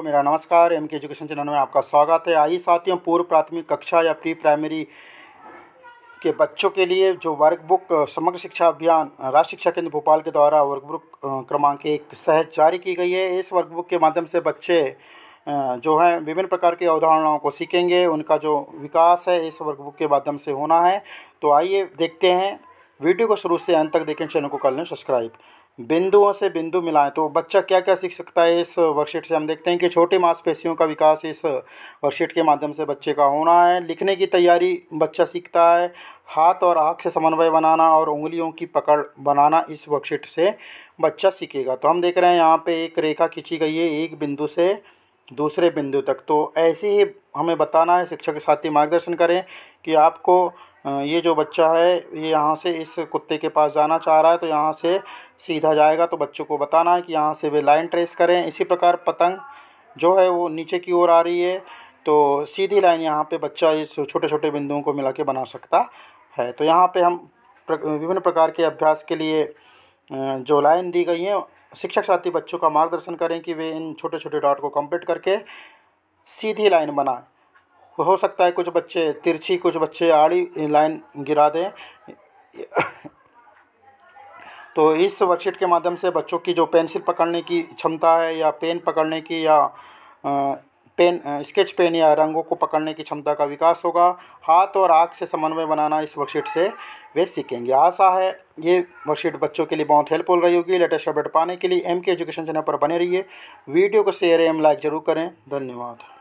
सबको मेरा नमस्कार एम के एजुकेशन चैनल में आपका स्वागत है आइए साथियों पूर्व प्राथमिक कक्षा या प्री प्राइमरी के बच्चों के लिए जो वर्कबुक समग्र शिक्षा अभियान राष्ट्रीय शिक्षा केंद्र भोपाल के द्वारा वर्कबुक क्रमांक एक सहज जारी की गई है इस वर्कबुक के माध्यम से बच्चे जो हैं विभिन्न प्रकार की अवधारणाओं को सीखेंगे उनका जो विकास है इस वर्कबुक के माध्यम से होना है तो आइए देखते हैं वीडियो को शुरू से अंत तक देखें चैनल को कर लें सब्सक्राइब बिंदुओं से बिंदु मिलाएं तो बच्चा क्या क्या सीख सकता है इस वर्कशीट से हम देखते हैं कि छोटे मांसपेशियों का विकास इस वर्कशीट के माध्यम से बच्चे का होना है लिखने की तैयारी बच्चा सीखता है हाथ और आँख से समन्वय बनाना और उंगलियों की पकड़ बनाना इस वर्कशीट से बच्चा सीखेगा तो हम देख रहे हैं यहाँ पर एक रेखा खींची गई है एक बिंदु से दूसरे बिंदु तक तो ऐसे ही हमें बताना है शिक्षक साथी मार्गदर्शन करें कि आपको ये जो बच्चा है ये यहाँ से इस कुत्ते के पास जाना चाह रहा है तो यहाँ से सीधा जाएगा तो बच्चों को बताना है कि यहाँ से वे लाइन ट्रेस करें इसी प्रकार पतंग जो है वो नीचे की ओर आ रही है तो सीधी लाइन यहाँ पे बच्चा इस छोटे छोटे बिंदुओं को मिला के बना सकता है तो यहाँ पे हम विभिन्न प्रकार के अभ्यास के लिए जो लाइन दी गई है शिक्षक साथी बच्चों का मार्गदर्शन करें कि वे इन छोटे छोटे डॉट को कम्प्लीट करके सीधी लाइन बनाएँ हो सकता है कुछ बच्चे तिरछी कुछ बच्चे आड़ी लाइन गिरा दें तो इस वर्कशीट के माध्यम से बच्चों की जो पेंसिल पकड़ने की क्षमता है या पेन पकड़ने की या पेन स्केच पेन या रंगों को पकड़ने की क्षमता का विकास होगा हाथ और आँख से समन्वय बनाना इस वर्कशीट से वे सीखेंगे आशा है ये वर्कशीट बच्चों के लिए बहुत हेल्पफुल रही होगी लेटेस्ट अपडेट पाने के लिए एम के एजुकेशन चैनल पर बने रहिए वीडियो को शेयर एम लाइक ज़रूर करें धन्यवाद